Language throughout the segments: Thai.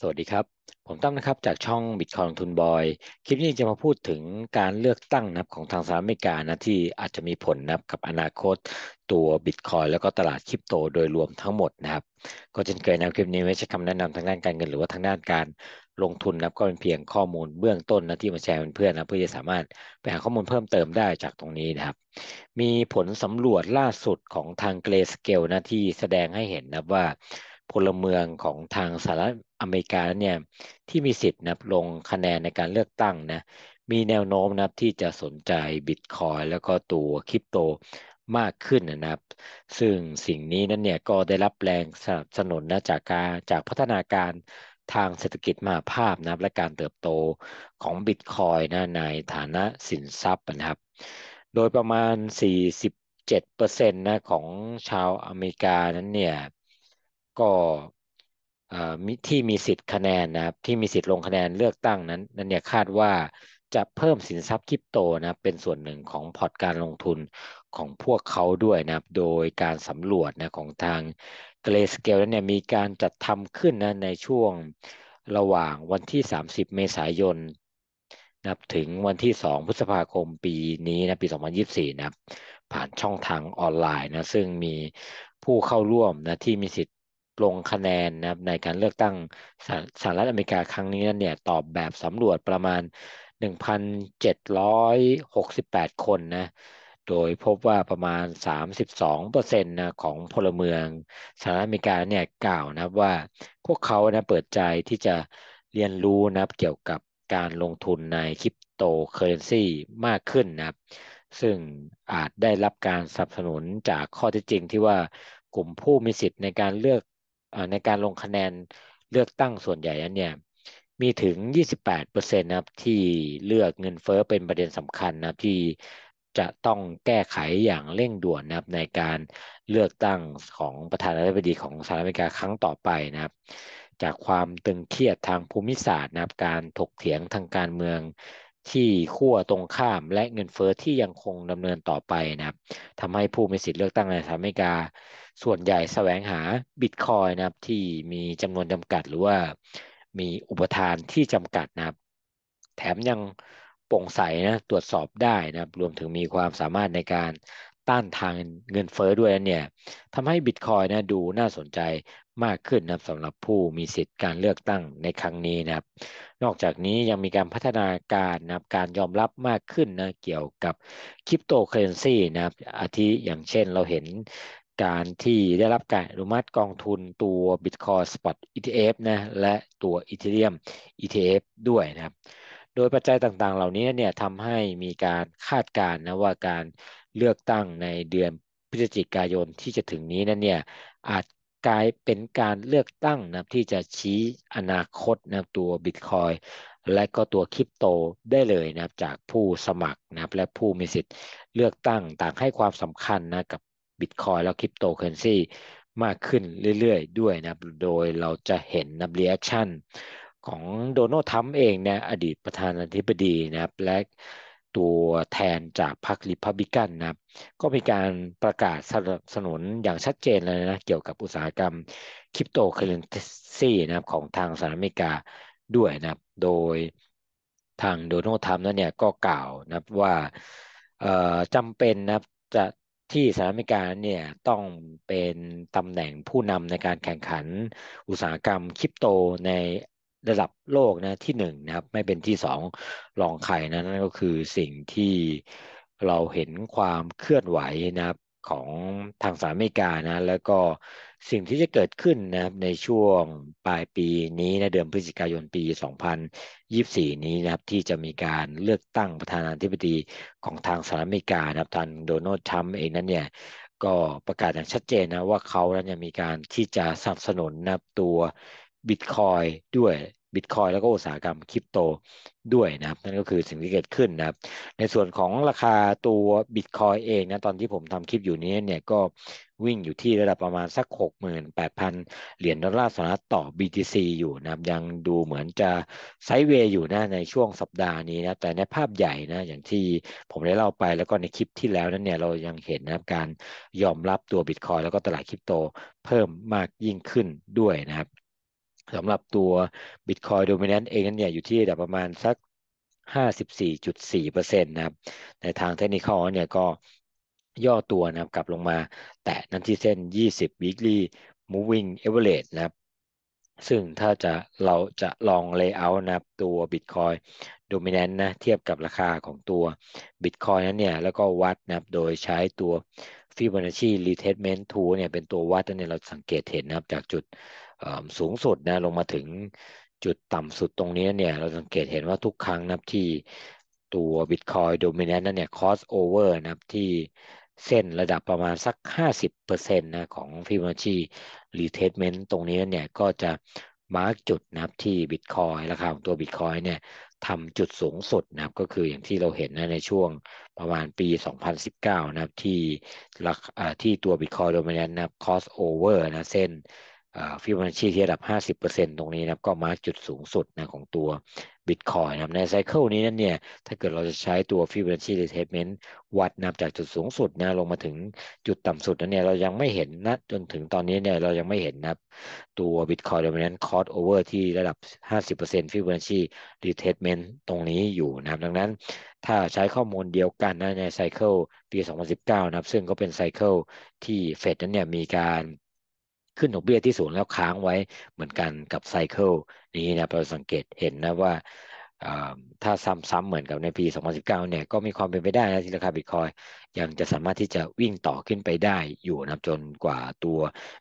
สวัสดีครับ ผมตั้มนะครับจากช่องบิตคอยลงทุนบอยคลิปนี้จะมาพูดถึงการเลือกตั้งนะของทางสหรัฐอเมริกานะที่อาจจะมีผลนะกับอนาคตตัวบิตคอยแล้วก็ตลาดคริปโตโดยรวมทั้งหมดนะครับก็เช่นเคยนะคลิปนี้ไม่ใช่คำแนะนำทางด้านการเงินหรือว่าทางด้านการลงทุนนะก็เป็นเพียงข้อมูลเบื้องต้นนะที่มาแชร์เพื่อนนะเพื่อจะสามารถไปหาข้อมูลเพิ่มเติมได้จากตรงนี้นะครับ มีผลสำรวจล่าสุดของทางเกรสเกลนะที่แสดงให้เห็นนะว่าพลเมืองของทางสหรัฐอเมริกาเนี่ยที่มีสิทธิ์นะลงคะแนนในการเลือกตั้งนะมีแนวโน้มนะที่จะสนใจบิตคอยแล้วก็ตัวคริปโตมากขึ้นนะครับซึ่งสิ่งนี้นั้นเนี่ยก็ได้รับแรงสนับสนุนนะจากการจากพัฒนาการทางเศรษฐกิจมหาภาพนะครับและการเติบโตของบิตคอยนะในฐานะสินทรัพย์นะครับ โดยประมาณ 47%นะของชาวอเมริกานั้นเนี่ยก็ที่มีสิทธิ์คะแนนนะครับที่มีสิทธิ์ลงคะแนนเลือกตั้งนั้นนั้นเนี่ยคาดว่าจะเพิ่มสินทรัพย์คริปโตนะเป็นส่วนหนึ่งของพอร์ตการลงทุนของพวกเขาด้วยนะโดยการสำรวจนะของทาง Grayscale นั้นเนี่ยมีการจัดทำขึ้นนะในช่วงระหว่างวันที่ 30 เมษายนนะถึงวันที่ 2 พฤษภาคมปีนี้นะปี 2024นะผ่านช่องทางออนไลน์นะซึ่งมีผู้เข้าร่วมนะที่มีสิทธิลงคะแนนนะครับในการเลือกตั้งสหรัฐอเมริกาครั้งนี้เนี่ยตอบแบบสำรวจประมาณ 1,768 คนนะโดยพบว่าประมาณ 32%นะของพลเมืองสหรัฐอเมริกาเนี่ยกล่าวนะว่าพวกเขานะเปิดใจที่จะเรียนรู้นะครับเกี่ยวกับการลงทุนในคริปโตเคอเรนซีมากขึ้นนะครับซึ่งอาจได้รับการสนับสนุนจากข้อเท็จจริงที่ว่ากลุ่มผู้มีสิทธิ์ในการเลือกในการลงคะแนนเลือกตั้งส่วนใหญ่นั้นเนี่ยมีถึง 28%นะครับที่เลือกเงินเฟอ้อเป็นประเด็นสำคัญนะครับที่จะต้องแก้ไขอย่างเร่งด่วนนะครับในการเลือกตั้งของประธานาธิบดีของสหรัฐอเมริกาครั้งต่อไปนะครับ จากความตึงเครียดทางภูมิศาสตร์นะครับ การถกเถียงทางการเมืองที่ขั้วตรงข้ามและเงินเฟอ้อที่ยังคงดำเนินต่อไปนะครับทำให้ผู้มีสิทธิ์เลือกตั้งในสหรัฐอเมริกา ส่วนใหญ่แสวงหาบิตคอยนะครับที่มีจำนวนจำกัดหรือว่า มีอุปทานที่จำกัดนะครับ แถมยังโปร่งใสนะตรวจสอบได้นะครับ รวมถึงมีความสามารถในการต้านทางเงินเฟอ้อด้วยเนี่ยทำให้บิตคอยนะดูน่าสนใจมากขึ้นนะครับสำหรับผู้มีสิทธิ์การเลือกตั้งในครั้งนี้นะครับนอกจากนี้ยังมีการพัฒนาการนะครับการยอมรับมากขึ้นนะเกี่ยวกับคริปโตเคอเรนซีนะครับอาทิอย่างเช่นเราเห็นการที่ได้รับการอนุมัติกองทุนตัว Bitcoin Spot ETF นะและตัว Ethereum ETF ด้วยนะครับโดยปัจจัยต่างๆเหล่านี้เนี่ยทำให้มีการคาดการณ์นะว่าการเลือกตั้งในเดือนพฤศจิกายนที่จะถึงนี้นั้นเนี่ยอาจกลายเป็นการเลือกตั้งนะที่จะชี้อนาคตนะตัวบิตคอยและก็ตัวคริปโตได้เลยนะจากผู้สมัครนะและผู้มีสิทธิ์เลือกตั้งต่างให้ความสำคัญนะกับบิตคอยและคริปโตเคอเรนซีมากขึ้นเรื่อยๆด้วยนะโดยเราจะเห็นนะรียอชั่นของโดนัลด์ทรัมป์เองนะอดีตประธานาธิบดีนะและตัวแทนจากพรรคริพับบิกันนะก็มีการประกาศสนับสนุนอย่างชัดเจนเลยนะเกี่ยวกับอุตสาหกรรมคริปโตเคอเรนซีนะของทางสหรัฐอเมริกาด้วยนะโดยทางโดนัลด์ทรัมป์นั้นเนี่ยก็กล่าวนะว่าจำเป็นนะจะที่สหรัฐอเมริกาเนี่ยต้องเป็นตำแหน่งผู้นำในการแข่งขันอุตสาหกรรมคริปโตในระดับโลกนะที่หนึ่งนะครับ ไม่เป็นที่สองรองใครนะนั่นก็คือสิ่งที่เราเห็นความเคลื่อนไหวนะครับ ของทางสหรัฐอเมริกานะ แล้วก็สิ่งที่จะเกิดขึ้นนะครับ ในช่วงปลายปีนี้นะเดือนพฤศจิกายนปี 2024นี้นะครับ ที่จะมีการเลือกตั้งประธานาธิบดีของทางสหรัฐอเมริกานะครับท่านโดนัลด์ทรัมป์เอง นั้น เนี่ยก็ประกาศอย่างชัดเจนนะว่าเขานั้นมีการที่จะสนับสนุนนะตัวบิตคอยด้วยบิตคอยแล้วก็อุตสาหกรรมคริปโตด้วยนะครับนั่นก็คือสิ่งที่เกิดขึ้นนะครับ ในส่วนของราคาตัวบิตคอยเองนะตอนที่ผมทำคลิปอยู่นี้เนี่ยก็วิ่งอยู่ที่ระดับประมาณสัก68,000 เหรียญดอลลาร์สหรัฐต่อ BTC อยู่นะครับยังดูเหมือนจะไซด์เวย์อยู่นะในช่วงสัปดาห์นี้นะแต่ในภาพใหญ่นะอย่างที่ผมได้เล่าไปแล้วก็ในคลิปที่แล้วนั้นเนี่ยเรายังเห็นนะการยอมรับตัวบิตคอยแล้วก็ตลาดคริปโต เพิ่มมากยิ่งขึ้นด้วยนะครับสำหรับตัว Bitcoin Dominant เองนั้นเนี่ยอยู่ที่ระดับประมาณสัก 54.4%นะครับ ในทางเทคนิคอลเนี่ยก็ย่อตัวนะครับกลับลงมา แตะนั้นที่เส้น 20 weekly moving average นะครับซึ่งถ้าจะเราจะลอง layout นะครับตัว Bitcoin Dominant นะเทียบกับราคาของตัว Bitcoin นั้นเนี่ยแล้วก็วัดนะครับโดยใช้ตัว Fibonacci retracement tool เนี่ยเป็นตัววัดเนี่ยเราสังเกตเห็นนะครับ จากจุดสูงสุดนะลงมาถึงจุดต่ำสุดตรงนี้เนี่ยเราสังเกตเห็นว่าทุกครั้งนะที่ตัว Bitcoin Dominant นั้นเนี่ย cross over นะที่เส้นระดับประมาณสัก 50%นะของ Fibonacci retracement ตรงนี้เนี่ยก็จะมาร์กจุดนะับที่บิตคอยราคาของตัวบิตคอยเนี่ยทำจุดสูงสุดนะก็คืออย่างที่เราเห็นนะในช่วงประมาณปี 2019 นะบที่าที่ตัวบิตคอยโดม m i นน n ์นะคอสโ cross over นะเส้นฟิโบนัชชีที่ระดับ50%ตรงนี้นะครับ ก็มาจุดสูงสุดนะของตัวบิตคอยนะครับในไซเคิลนี้นั่นเนี่ยถ้าเกิดเราจะใช้ตัว ฟิโบนัชชีรีเทสเมนต์วัดนับจากจุดสูงสุดนะลงมาถึงจุดต่ำสุดนั้นเนี่ยเรายังไม่เห็นนะ จนถึงตอนนี้เนี่ยเรายังไม่เห็นนะตัวบิตคอยโดมเนนต์คอร์สโอเวอร์ที่ระดับ 50%ฟิโบนัชชีรีเทสเมนต์ตรงนี้อยู่นะดังนั้น ถ้าใช้ข้อมูลเดียวกันนะในไซเคิลปี 2019 นะครับ ซึ่งก็เป็นไซเคิลที่เฟดนั้นเนี่ยมีการขึ้นดอกเบี้ยที่สูงแล้วค้างไว้เหมือนกันกับไซเคิลนี้นะเราสังเกตเห็นนะว่าถ้าซ้ำๆ เหมือนกับในปี 2019เนี่ย ก็มีความเป็นไปได้นะที่ราคาบิตคอยยังจะสามารถที่จะวิ่งต่อขึ้นไปได้อยู่นะจนกว่าตัว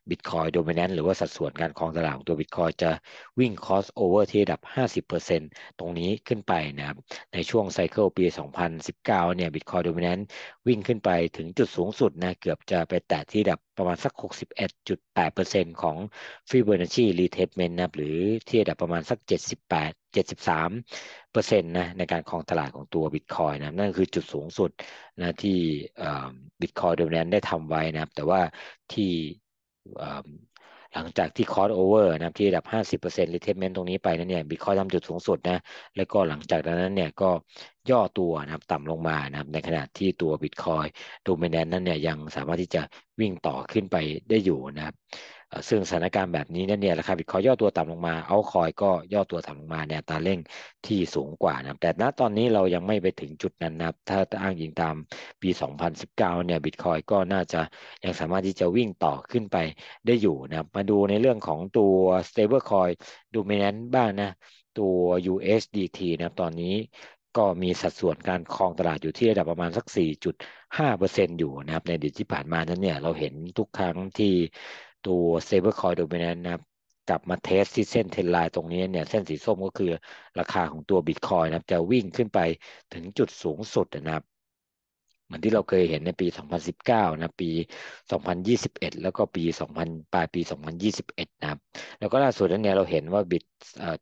บิตคอยโดเมนแนนหรือว่าสัดส่วนการครองตลาดของตัวบิตคอยจะวิ่งคอสโอเวอร์ที่ระดับ 50%ตรงนี้ขึ้นไปนะครับในช่วงไซเคิลปี 2019เนี่ยบิตคอยโดเมนแนนวิ่งขึ้นไปถึงจุดสูงสุดนะเกือบจะไปแตะที่ระดับประมาณสัก 61.8%ของฟรี o n a c ช i r รีเทสเมนต์นะหรือที่ระดับประมาณสัก 78 73%นต์นะในการคลองตลาดของตัวบิตคอยนะนั่นคือจุดสูงสุดนะที่บิตคอยโด o มน n a นได้ทำไว้นะครับแต่ว่าที่หลังจากที่คอร์สโอเวอร์นะับที่ระดับ50% r e t r a เ e น e n t ตรงนี้ไปนั่นเนี่ยบิตคอยทำจุดสูงสุดนะแล้วก็หลังจากนั้นเนี่ยก็ย่อตัวนะครับต่ำลงมานะครับในขณะที่ตัวบิตคอย d o เมนแนนั้นเนี่ยยังสามารถที่จะวิ่งต่อขึ้นไปได้อยู่นะครับซึ่งสถานการณ์แบบนี้เนี่ยราคาบิตคอยย่อตัวต่ำลงมา เอาคอยก็ย่อตัวต่ำลงมาเนี่ยตาเร่งที่สูงกว่านะแต่ณตอนนี้เรายังไม่ไปถึงจุดนั้นนะถ้าอ้างยิงตามปี 2019 เนี่ยบิตคอยก็น่าจะยังสามารถที่จะวิ่งต่อขึ้นไปได้อยู่นะมาดูในเรื่องของตัว stable coin ดูเมนั้นบ้างนะ ตัว USDT นะตอนนี้ก็มีสัดส่วนการครองตลาดอยู่ที่ระดับประมาณสัก 4.5%อยู่นะครับในเดือนที่ผ่านมานั้นเนี่ยเราเห็นทุกครั้งที่ตัวเซเบอร์คอย o ด i n a n c นะครับกลับมาเทสที่เส้นเทนไลน์ตรงนี้เนี่ย เส้นสีส้มก็คือราคาของตัวบิตคอยนะครับ จะวิ่งขึ้นไปถึงจุดสูงสุดนะครับเหมือนที่เราเคยเห็นในปี 2019 นะ ปี 2021 แล้วก็ปี 2000ปลายปี 2021 นะครับ แล้วก็ล่าสุดนั้นเนี่ยเราเห็นว่าบิต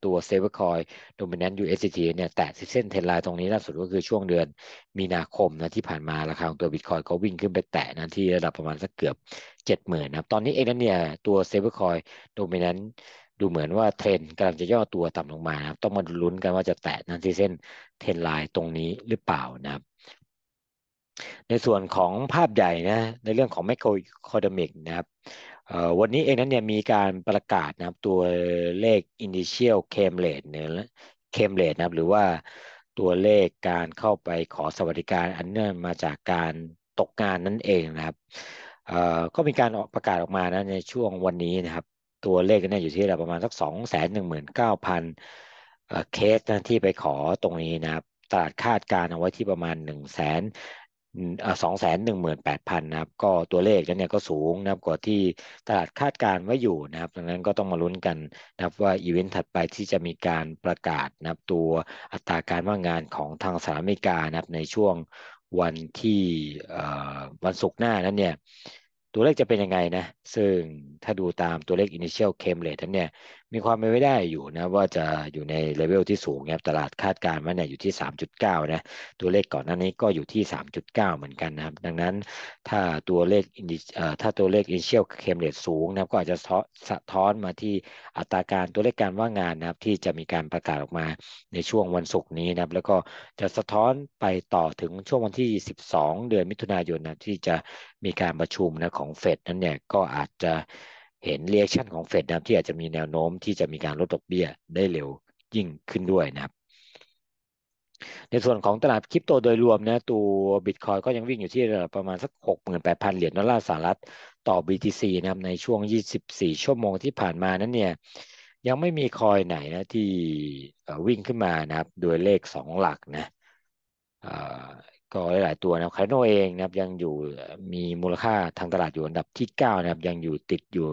ตัวเซเวอร์คอยโดมิเนนต์ USDT เนี่ยแตะเส้นเทนไลน์ตรงนี้ ล่าสุดก็คือช่วงเดือนมีนาคมนะที่ผ่านมาราคาของตัวบิตคอยก็วิ่งขึ้นไปแตะนะที่ระดับประมาณสักเกือบ70,000นะครับตอนนี้เองนั้นเนี่ยตัวเซเวอร์คอยโดมิเนนต์ดูเหมือนว่าเทรนกำลังจะย่อตัวต่ำลงมาครับต้องมาลุ้นกันว่าจะแตะนั่นที่เส้นเทรนไลน์ตรงนี้หรือเปล่านะครับในส่วนของภาพใหญ่นะในเรื่องของแมคโครคอดมิกนะครับวันนี้เองนั้นเนี่ยมีการประกาศนะครับตัวเลข initial c ย a เ m rate เนี่ยเคมเลดนะครับหรือว่าตัวเลขการเข้าไปขอสวัสดิการอันเนื่องมาจากการตกงานนั่นเองนะครับก็มีการออกประกาศออกมานะในช่วงวันนี้นะครับ ตัวเลขกั้นอยู่ที่ประมาณสัก2 1 9 0 0 0เคสนะที่ไปขอตรงนี้นะครับตลาดคาดการเอาไว้ที่ประมาณ 1 0 0 0 0สองแสนหนึ่งหมื่นแปดพันนะครับก็ตัวเลขแล้วเนี่ยก็สูงนะครับกว่าที่ตลาดคาดการไว้อยู่นะครับดังนั้นก็ต้องมาลุ้นกันนะครับว่าอีเวนต์ถัดไปที่จะมีการประกาศนะครับตัวอัตราการว่างงานของทางสหรัฐอเมริกานะครับในช่วงวันที่วันศุกร์หน้านั้นเนี่ยตัวเลขจะเป็นยังไงนะ ซึ่งถ้าดูตามตัวเลข initial claim rate นั้นเนี่ยมีความเป็นไปได้อยู่นะว่าจะอยู่ในเลเวลที่สูงครับตลาดคาดการณ์ว่าเนี่ยอยู่ที่ 3.9นะตัวเลขก่อนหน้านี้ก็อยู่ที่ 3.9 เหมือนกันนะครับดังนั้นถ้าตัวเลขถ้าตัวเลขอินเชียลเคมเลตสูงนะครับ ก็อาจจะสะท้อนมาที่อัตราการตัวเลขการว่างงานนะครับ ที่จะมีการประกาศออกมาในช่วงวันศุกร์นี้นะครับ แล้วก็จะสะท้อนไปต่อถึงช่วงวันที่ 12 เดือนมิถุนายนนะที่จะมีการประชุมนะของเฟดนั้นเนี่ยก็อาจจะเห็นเรีแอคชั่นของเฟดนะที่อาจจะมีแนวโน้มที่จะมีการลดดอกเบี้ยได้เร็วยิ่งขึ้นด้วยนะครับ ในส่วนของตลาดคริปโตโดยรวมนะ ตัวบิตคอยก็ยังวิ่งอยู่ที่ระดับประมาณสัก68,000 เหรียญดอลลาร์สหรัฐต่อ BTC นะครับในช่วง 24 ชั่วโมงที่ผ่านมานั้นเนี่ยยังไม่มีคอยไหนนะที่วิ่งขึ้นมานะครับโดยเลข2หลักนะก็หลายๆตัวนะครับคาร์โนเองนะครับยังอยู่มีมูลค่าทางตลาดอยู่อันดับที่เก้านะครับ ยังอยู่ติดอยู่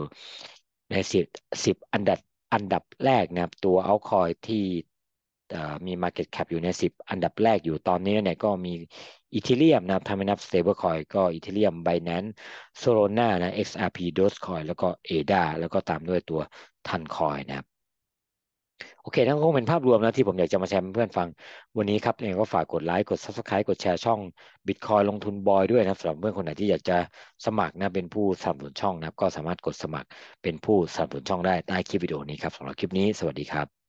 ในสิบสิบอันดับอันดับแรกนะครับ ตัวเอาคอยที่มี Market Cap อยู่ใน 10 อันดับแรกอยู่ตอนนี้เนี่ยก็มีอีเทเรียมนะครับทำให้นับ Stablecoin ก็อีเทเรียมไบแนนโซโลนานะ XRP Dogecoin แล้วก็ ADA แล้วก็ตามด้วยตัวทันคอยนะครับโอเคนั่นก็เป็นภาพรวมนะที่ผมอยากจะมาแชร์เพื่อนฟังวันนี้ครับเองก็ฝากกดไลค์กด Subscribe กดแชร์ช่อง Bitcoin ลงทุนบอยด้วยนะสำหรับเพื่อนคนไหนที่อยากจะสมัครนะ เป็นผู้สนับสนุนช่องนะก็สามารถกดสมัครเป็นผู้สนับสนุนช่องได้ใต้คลิปวิดีโอนี้ครับสำหรับคลิปนี้สวัสดีครับ